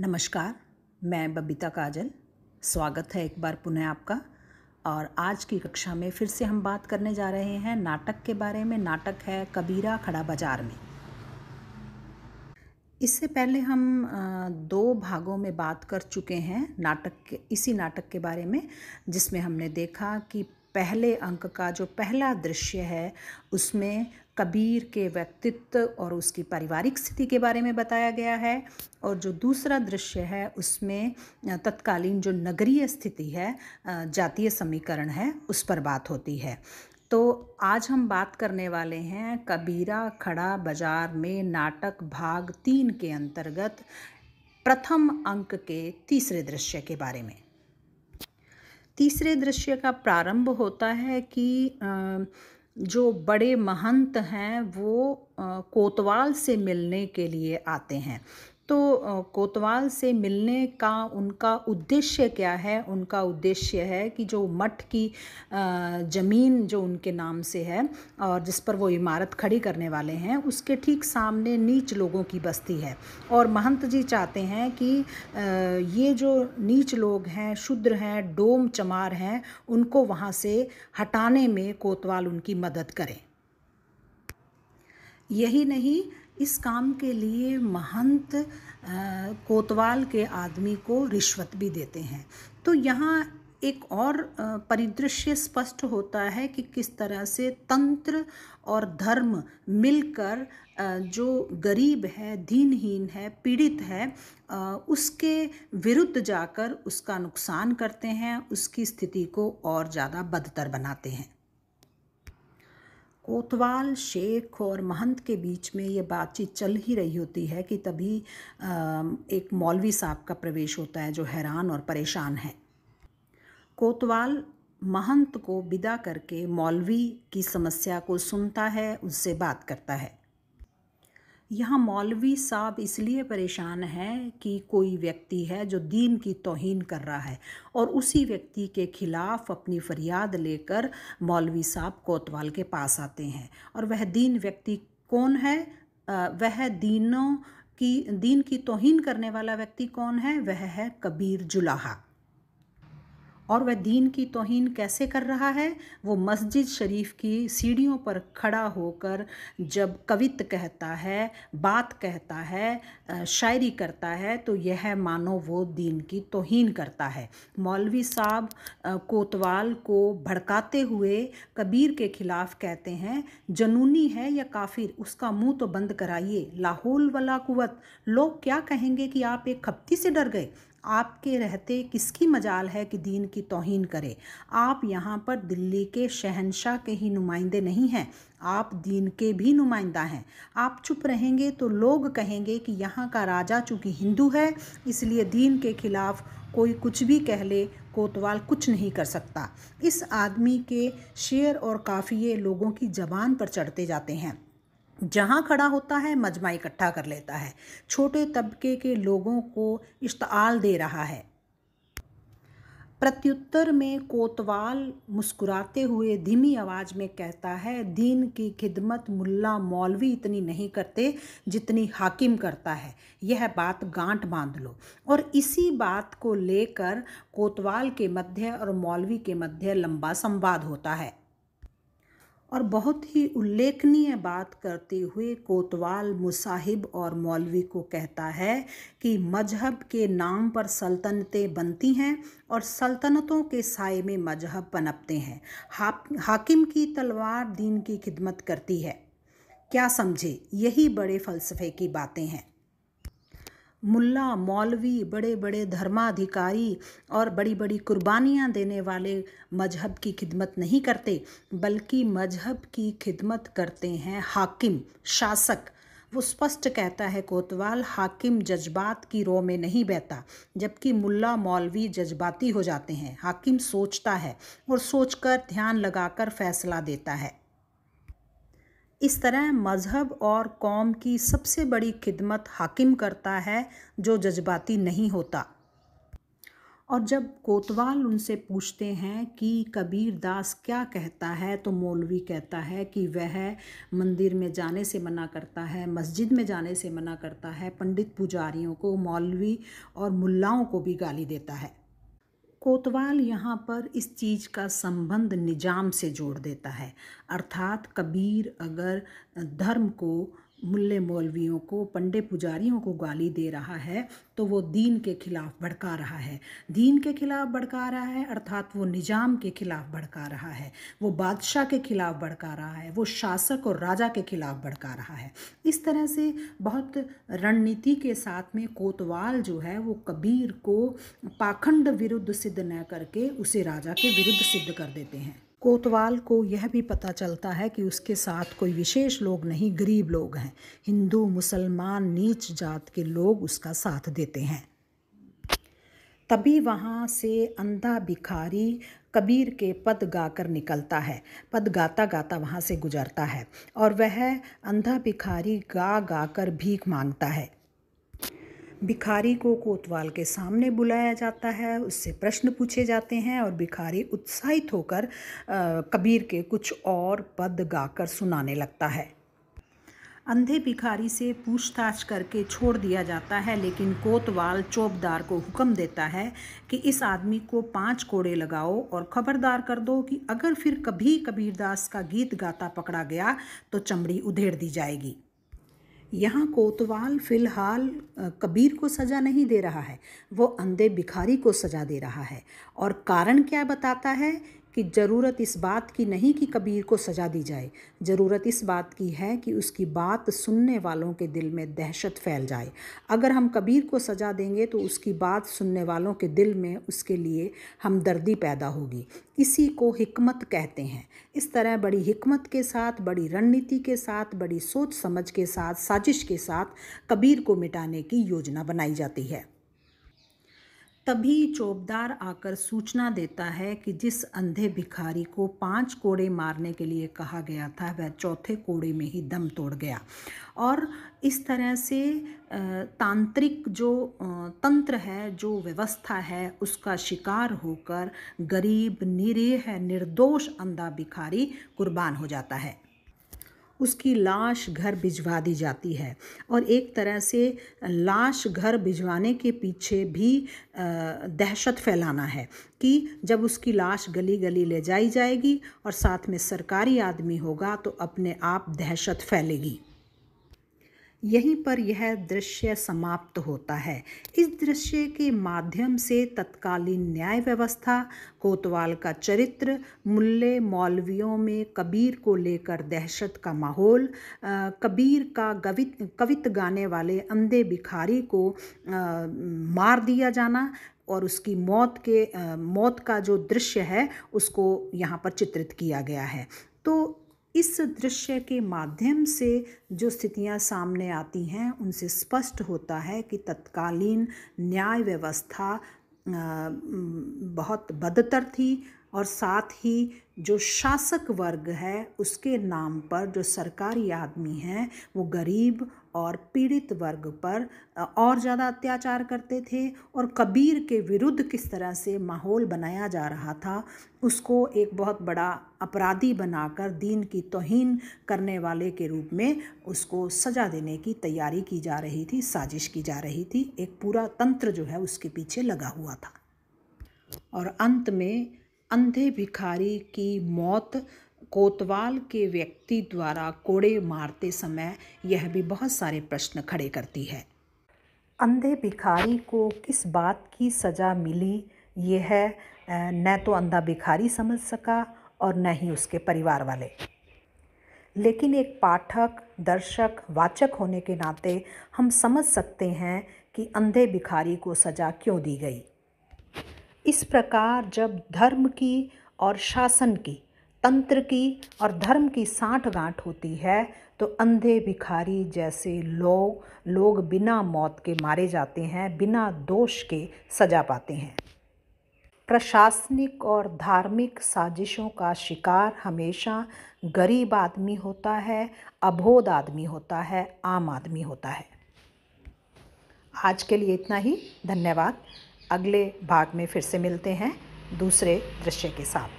नमस्कार मैं बबीता काजल स्वागत है एक बार पुनः आपका और आज की कक्षा में फिर से हम बात करने जा रहे हैं नाटक के बारे में नाटक है कबीरा खड़ा बाजार में इससे पहले हम दो भागों में बात कर चुके हैं नाटक के इसी नाटक के बारे में जिसमें हमने देखा कि पहले अंक का जो पहला दृश्य है उसमें कबीर के व्यक्तित्व और उसकी पारिवारिक स्थिति के बारे में बताया गया है और जो दूसरा दृश्य है उसमें तत्कालीन जो नगरीय स्थिति है जातीय समीकरण है उस पर बात होती है तो आज हम बात करने वाले हैं कबीरा खड़ा बाजार में नाटक भाग तीन के अंतर्गत प्रथम अंक के तीसरे दृश्य के बारे में तीसरे दृश्य का प्रारंभ होता है कि आ, जो बड़े महंत हैं वो कोतवाल से मिलने के लिए आते हैं तो कोतवाल से मिलने का उनका उद्देश्य क्या है उनका उद्देश्य है कि जो मठ की ज़मीन जो उनके नाम से है और जिस पर वो इमारत खड़ी करने वाले हैं उसके ठीक सामने नीच लोगों की बस्ती है और महंत जी चाहते हैं कि ये जो नीच लोग हैं शुद्र हैं डोम चमार हैं उनको वहाँ से हटाने में कोतवाल उनकी मदद करें यही नहीं इस काम के लिए महंत कोतवाल के आदमी को रिश्वत भी देते हैं तो यहाँ एक और परिदृश्य स्पष्ट होता है कि किस तरह से तंत्र और धर्म मिलकर जो गरीब है दीनहीन है पीड़ित है उसके विरुद्ध जाकर उसका नुकसान करते हैं उसकी स्थिति को और ज़्यादा बदतर बनाते हैं कोतवाल शेख और महंत के बीच में ये बातचीत चल ही रही होती है कि तभी एक मौलवी साहब का प्रवेश होता है जो हैरान और परेशान है कोतवाल महंत को विदा करके मौलवी की समस्या को सुनता है उससे बात करता है यहाँ मौलवी साहब इसलिए परेशान हैं कि कोई व्यक्ति है जो दीन की तोहन कर रहा है और उसी व्यक्ति के खिलाफ अपनी फरियाद लेकर मौलवी साहब कोतवाल के पास आते हैं और वह दीन व्यक्ति कौन है वह दीनों की दीन की तोहन करने वाला व्यक्ति कौन है वह है कबीर जुलाहा और वह दीन की तोहन कैसे कर रहा है वो मस्जिद शरीफ की सीढ़ियों पर खड़ा होकर जब कवित कहता है बात कहता है शायरी करता है तो यह मानो वो दीन की तोहन करता है मौलवी साहब कोतवाल को भड़काते हुए कबीर के खिलाफ कहते हैं जनूनी है या काफिर उसका मुंह तो बंद कराइए लाहौल वाला कुवत लोग क्या कहेंगे कि आप एक खपती से डर गए आपके रहते किसकी मजाल है कि दीन की तोहन करे आप यहाँ पर दिल्ली के शहनशाह के ही नुमाइंदे नहीं हैं आप दीन के भी नुमाइंदा हैं आप चुप रहेंगे तो लोग कहेंगे कि यहाँ का राजा चूँकि हिंदू है इसलिए दीन के खिलाफ कोई कुछ भी कह ले कोतवाल कुछ नहीं कर सकता इस आदमी के शेर और काफ़िए लोगों की जबान पर चढ़ते जाते हैं जहाँ खड़ा होता है मजमा इकट्ठा कर लेता है छोटे तबके के लोगों को इश्ताल दे रहा है प्रत्युत्तर में कोतवाल मुस्कुराते हुए धीमी आवाज़ में कहता है दीन की खिदमत मुल्ला मौलवी इतनी नहीं करते जितनी हाकिम करता है यह बात गांठ बांध लो और इसी बात को लेकर कोतवाल के मध्य और मौलवी के मध्य लंबा संवाद होता है और बहुत ही उल्लेखनीय बात करते हुए कोतवाल मुसाहिब और मौलवी को कहता है कि मजहब के नाम पर सल्तनतें बनती हैं और सल्तनतों के साय में मजहब पनपते हैं हा, हाकिम की तलवार दीन की खिदमत करती है क्या समझे यही बड़े फ़लसफ़े की बातें हैं मुल्ला मौलवी बड़े बड़े धर्माधिकारी और बड़ी बड़ी कुर्बानियाँ देने वाले मजहब की खिदमत नहीं करते बल्कि मजहब की खिदमत करते हैं हाकिम शासक वो स्पष्ट कहता है कोतवाल हाकिम जज्बात की रो में नहीं बहता जबकि मुल्ला मौलवी जज्बाती हो जाते हैं हाकिम सोचता है और सोचकर ध्यान लगाकर फैसला देता है इस तरह मज़हब और कौम की सबसे बड़ी खिदमत हाकिम करता है जो जज्बाती नहीं होता और जब कोतवाल उनसे पूछते हैं कि कबीर दास क्या कहता है तो मौलवी कहता है कि वह मंदिर में जाने से मना करता है मस्जिद में जाने से मना करता है पंडित पुजारियों को मौलवी और मुल्लाओं को भी गाली देता है कोतवाल यहाँ पर इस चीज़ का संबंध निजाम से जोड़ देता है अर्थात कबीर अगर धर्म को मुल्ले मौलवियों को पंडे पुजारियों को गाली दे रहा है तो वो दीन के खिलाफ भड़का रहा है दीन के खिलाफ भड़का रहा है अर्थात वो निजाम के खिलाफ भड़का रहा है वो बादशाह के खिलाफ भड़का रहा है वो शासक और राजा के खिलाफ भड़का रहा है इस तरह से बहुत रणनीति के साथ में कोतवाल जो है वो कबीर को पाखंड विरुद्ध सिद्ध न करके उसे राजा के विरुद्ध सिद्ध कर देते हैं कोतवाल को यह भी पता चलता है कि उसके साथ कोई विशेष लोग नहीं गरीब लोग हैं हिंदू मुसलमान नीच जात के लोग उसका साथ देते हैं तभी वहाँ से अंधा भिखारी कबीर के पद गाकर निकलता है पद गाता गाता वहाँ से गुजरता है और वह अंधा भिखारी गा गा कर भीख मांगता है भिखारी को कोतवाल के सामने बुलाया जाता है उससे प्रश्न पूछे जाते हैं और भिखारी उत्साहित होकर कबीर के कुछ और पद गाकर सुनाने लगता है अंधे भिखारी से पूछताछ करके छोड़ दिया जाता है लेकिन कोतवाल चौबदार को हुक्म देता है कि इस आदमी को पांच कोड़े लगाओ और खबरदार कर दो कि अगर फिर कभी कबीरदास का गीत गाता पकड़ा गया तो चमड़ी उधेड़ दी जाएगी यहाँ कोतवाल फिलहाल कबीर को सज़ा नहीं दे रहा है वो अंधे भिखारी को सज़ा दे रहा है और कारण क्या बताता है कि ज़रूरत इस बात की नहीं कि कबीर को सज़ा दी जाए ज़रूरत इस बात की है कि उसकी बात सुनने वालों के दिल में दहशत फैल जाए अगर हम कबीर को सज़ा देंगे तो उसकी बात सुनने वालों के दिल में उसके लिए हमदर्दी पैदा होगी इसी को हिकमत कहते हैं इस तरह बड़ी हिकमत के साथ बड़ी रणनीति के साथ बड़ी सोच समझ के साथ साजिश के साथ कबीर को मिटाने की योजना बनाई जाती है तभी चौबदार आकर सूचना देता है कि जिस अंधे भिखारी को पांच कोड़े मारने के लिए कहा गया था वह चौथे कोड़े में ही दम तोड़ गया और इस तरह से तांत्रिक जो तंत्र है जो व्यवस्था है उसका शिकार होकर गरीब निरीह निर्दोष अंधा भिखारी कुर्बान हो जाता है उसकी लाश घर भिजवा दी जाती है और एक तरह से लाश घर भिजवाने के पीछे भी दहशत फैलाना है कि जब उसकी लाश गली गली ले जाई जाएगी और साथ में सरकारी आदमी होगा तो अपने आप दहशत फैलेगी यहीं पर यह दृश्य समाप्त होता है इस दृश्य के माध्यम से तत्कालीन न्याय व्यवस्था कोतवाल का चरित्र मूल्य मौलवियों में कबीर को लेकर दहशत का माहौल कबीर का गवित कवित गाने वाले अंधे भिखारी को आ, मार दिया जाना और उसकी मौत के आ, मौत का जो दृश्य है उसको यहाँ पर चित्रित किया गया है तो इस दृश्य के माध्यम से जो स्थितियां सामने आती हैं उनसे स्पष्ट होता है कि तत्कालीन न्याय व्यवस्था बहुत बदतर थी और साथ ही जो शासक वर्ग है उसके नाम पर जो सरकारी आदमी हैं वो गरीब और पीड़ित वर्ग पर और ज़्यादा अत्याचार करते थे और कबीर के विरुद्ध किस तरह से माहौल बनाया जा रहा था उसको एक बहुत बड़ा अपराधी बनाकर दीन की तोहन करने वाले के रूप में उसको सज़ा देने की तैयारी की जा रही थी साजिश की जा रही थी एक पूरा तंत्र जो है उसके पीछे लगा हुआ था और अंत में अंधे भिखारी की मौत कोतवाल के व्यक्ति द्वारा कोड़े मारते समय यह भी बहुत सारे प्रश्न खड़े करती है अंधे भिखारी को किस बात की सज़ा मिली यह न तो अंधा भिखारी समझ सका और न ही उसके परिवार वाले लेकिन एक पाठक दर्शक वाचक होने के नाते हम समझ सकते हैं कि अंधे भिखारी को सज़ा क्यों दी गई इस प्रकार जब धर्म की और शासन की तंत्र की और धर्म की साठ गांठ होती है तो अंधे भिखारी जैसे लोग लोग बिना मौत के मारे जाते हैं बिना दोष के सजा पाते हैं प्रशासनिक और धार्मिक साजिशों का शिकार हमेशा गरीब आदमी होता है अबोध आदमी होता है आम आदमी होता है आज के लिए इतना ही धन्यवाद अगले भाग में फिर से मिलते हैं दूसरे दृश्य के साथ